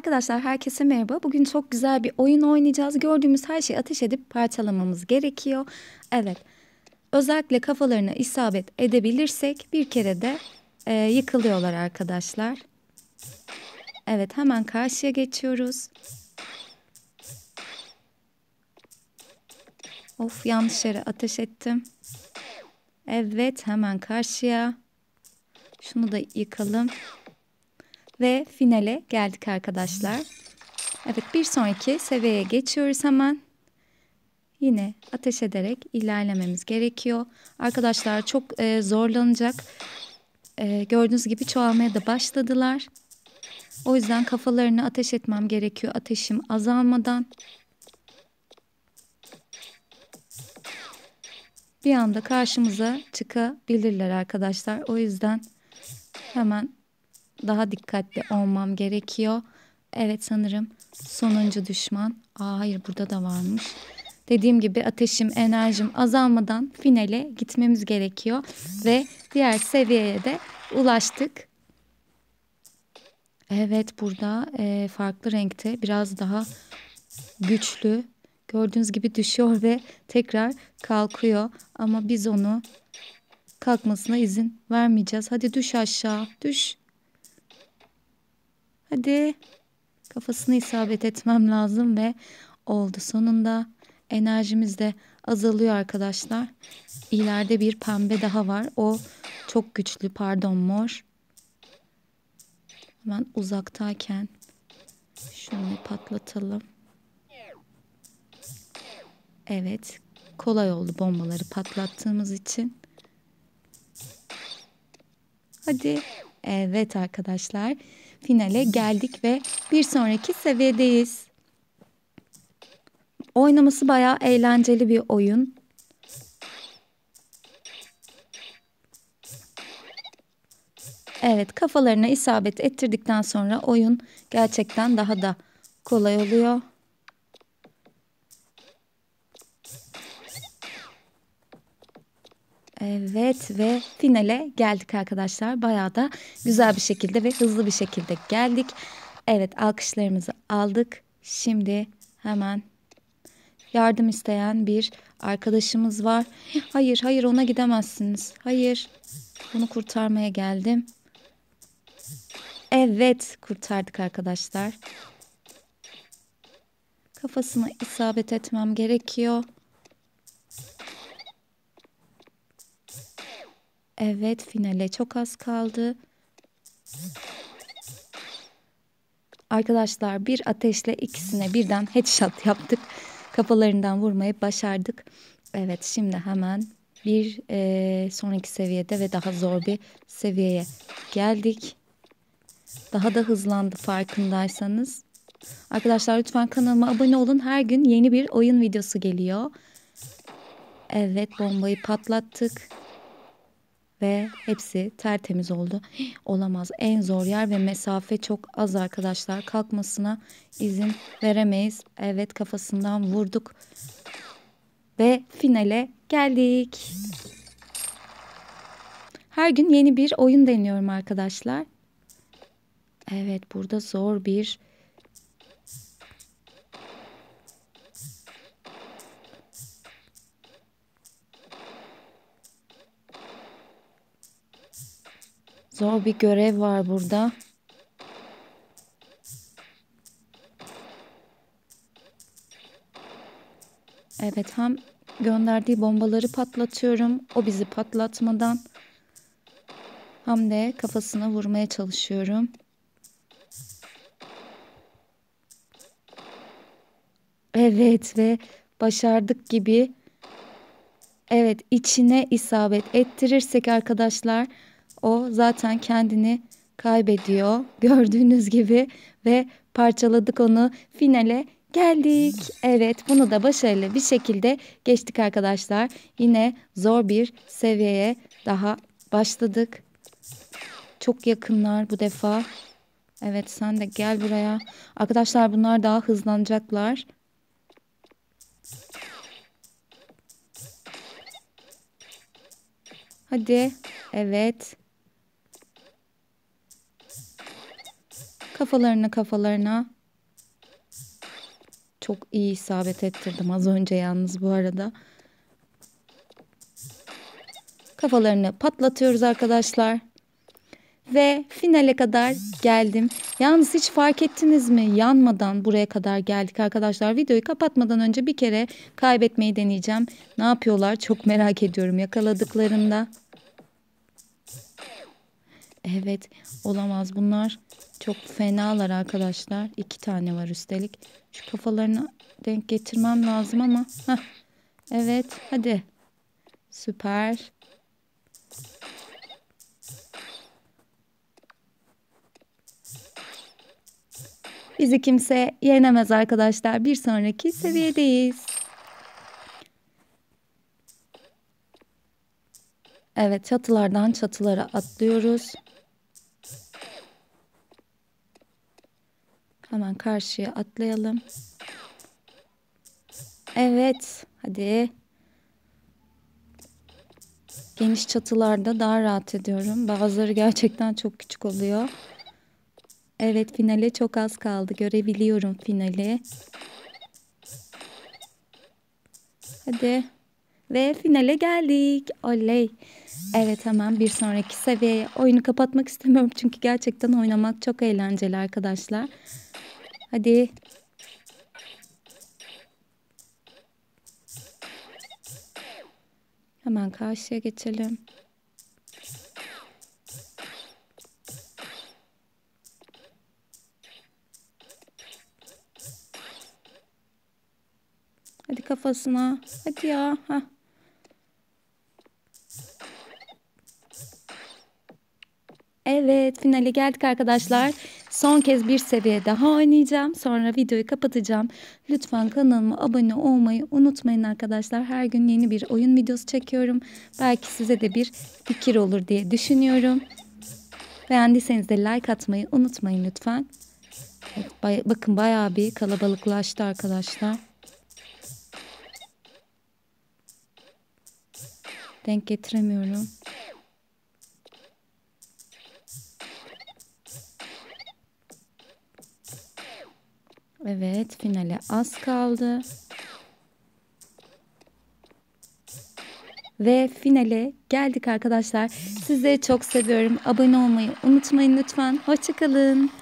Arkadaşlar herkese merhaba. Bugün çok güzel bir oyun oynayacağız. Gördüğümüz her şeyi ateş edip parçalamamız gerekiyor. Evet. Özellikle kafalarına isabet edebilirsek bir kere de e, yıkılıyorlar arkadaşlar. Evet hemen karşıya geçiyoruz. Of yanlış yere ateş ettim. Evet hemen karşıya. Şunu da yıkalım. Ve finale geldik arkadaşlar. Evet bir sonraki seviyeye geçiyoruz hemen. Yine ateş ederek ilerlememiz gerekiyor. Arkadaşlar çok e, zorlanacak. E, gördüğünüz gibi çoğalmaya da başladılar. O yüzden kafalarını ateş etmem gerekiyor ateşim azalmadan. Bir anda karşımıza çıkabilirler arkadaşlar. O yüzden hemen daha dikkatli olmam gerekiyor. Evet sanırım sonuncu düşman. Aa hayır burada da varmış. Dediğim gibi ateşim, enerjim azalmadan finale gitmemiz gerekiyor. Ve diğer seviyeye de ulaştık. Evet burada e, farklı renkte biraz daha güçlü. Gördüğünüz gibi düşüyor ve tekrar kalkıyor. Ama biz onu kalkmasına izin vermeyeceğiz. Hadi düş aşağı düş. Hadi kafasını isabet etmem lazım ve oldu sonunda. Enerjimiz de azalıyor arkadaşlar. İleride bir pembe daha var. O çok güçlü pardon mor. Hemen uzaktayken şunu patlatalım. Evet kolay oldu bombaları patlattığımız için. Hadi Evet arkadaşlar finale geldik ve bir sonraki seviyedeyiz. Oynaması bayağı eğlenceli bir oyun. Evet kafalarına isabet ettirdikten sonra oyun gerçekten daha da kolay oluyor. Evet ve finale geldik arkadaşlar. Bayağı da güzel bir şekilde ve hızlı bir şekilde geldik. Evet alkışlarımızı aldık. Şimdi hemen yardım isteyen bir arkadaşımız var. Hayır hayır ona gidemezsiniz. Hayır bunu kurtarmaya geldim. Evet kurtardık arkadaşlar. Kafasına isabet etmem gerekiyor. Evet finale çok az kaldı. Arkadaşlar bir ateşle ikisine birden headshot yaptık. Kafalarından vurmayı başardık. Evet şimdi hemen bir e, sonraki seviyede ve daha zor bir seviyeye geldik. Daha da hızlandı farkındaysanız. Arkadaşlar lütfen kanalıma abone olun. Her gün yeni bir oyun videosu geliyor. Evet bombayı patlattık ve hepsi tertemiz oldu. olamaz en zor yer ve mesafe çok az arkadaşlar. Kalkmasına izin veremeyiz. Evet kafasından vurduk. Ve finale geldik. Her gün yeni bir oyun deniyorum arkadaşlar. Evet burada zor bir Zor bir görev var burada. Evet hem gönderdiği bombaları patlatıyorum. O bizi patlatmadan hem de kafasına vurmaya çalışıyorum. Evet ve başardık gibi. Evet içine isabet ettirirsek arkadaşlar o zaten kendini kaybediyor gördüğünüz gibi ve parçaladık onu finale geldik. Evet bunu da başarılı bir şekilde geçtik arkadaşlar. Yine zor bir seviyeye daha başladık. Çok yakınlar bu defa. Evet sen de gel buraya. Arkadaşlar bunlar daha hızlanacaklar. Hadi. Evet. Kafalarına kafalarına. Çok iyi isabet ettirdim az önce yalnız bu arada. Kafalarını patlatıyoruz arkadaşlar. Ve finale kadar geldim. Yalnız hiç fark ettiniz mi? Yanmadan buraya kadar geldik arkadaşlar. Videoyu kapatmadan önce bir kere kaybetmeyi deneyeceğim. Ne yapıyorlar? Çok merak ediyorum yakaladıklarında. Evet olamaz bunlar çok fenalar arkadaşlar. İki tane var üstelik. Şu kafalarını denk getirmem lazım ama. Heh. Evet hadi. Süper. Bizi kimse yenemez arkadaşlar. Bir sonraki seviyedeyiz. Evet çatılardan çatılara atlıyoruz. Hemen karşıya atlayalım. Evet. Hadi. Geniş çatılarda daha rahat ediyorum. Bazıları gerçekten çok küçük oluyor. Evet finale çok az kaldı. Görebiliyorum finali. Hadi. Ve finale geldik. Oley. Evet hemen bir sonraki seviyeye. Oyunu kapatmak istemiyorum çünkü gerçekten oynamak çok eğlenceli arkadaşlar. Hadi. Hemen karşıya geçelim. Hadi kafasına. Hadi ya. Ha. Evet finale geldik arkadaşlar. Son kez bir seviye daha oynayacağım. Sonra videoyu kapatacağım. Lütfen kanalıma abone olmayı unutmayın arkadaşlar. Her gün yeni bir oyun videosu çekiyorum. Belki size de bir fikir olur diye düşünüyorum. Beğendiyseniz de like atmayı unutmayın lütfen. Evet, bay bakın bayağı bir kalabalıklaştı arkadaşlar. Denk getiremiyorum. Evet finale az kaldı. Ve finale geldik arkadaşlar. Sizleri çok seviyorum. Abone olmayı unutmayın lütfen. Hoşçakalın.